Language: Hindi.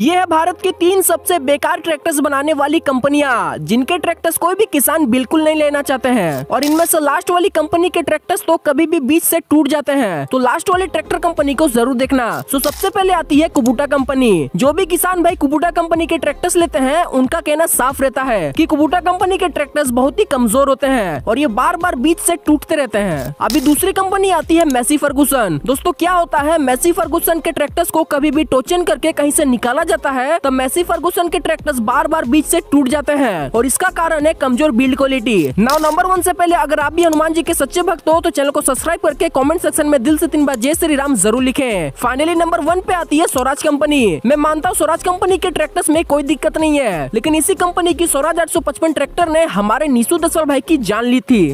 ये है भारत की तीन सबसे बेकार ट्रैक्टर्स बनाने वाली कंपनियां जिनके ट्रैक्टर्स कोई भी किसान बिल्कुल नहीं लेना चाहते हैं और इनमें से लास्ट वाली कंपनी के ट्रैक्टर्स तो कभी भी बीच से टूट जाते हैं तो लास्ट वाली ट्रैक्टर कंपनी को जरूर देखना तो सबसे पहले आती है कुबूटा कंपनी जो भी किसान भाई कुबूटा कंपनी के ट्रैक्टर्स लेते हैं उनका कहना साफ रहता है की कुबूटा कंपनी के ट्रैक्टर्स बहुत ही कमजोर होते हैं और ये बार बार बीच से टूटते रहते हैं अभी दूसरी कंपनी आती है मैसी फर्गूसन दोस्तों क्या होता है मैसी फर्गूसन के ट्रैक्टर्स को कभी भी टोचन करके कहीं से निकाला जाता है तब तो मैसी फर्गूसन के ट्रैक्टर बार बार बीच ऐसी टूट जाते हैं और इसका कारण है कमजोर build quality now number one ऐसी पहले अगर आप भी हनुमान जी के सच्चे भक्त हो तो चैनल को सब्सक्राइब करके कॉमेंट सेक्शन में दिल ऐसी तीन बार जय श्री राम जरूर लिखे फाइनली नंबर वन पे आती है स्वराज कंपनी मैं मानता हूँ स्वराज कंपनी के ट्रैक्टर्स में कोई दिक्कत नहीं है लेकिन इसी कंपनी की स्वराज आठ ट्रैक्टर ने हमारे निशु दसवाल भाई की जान ली थी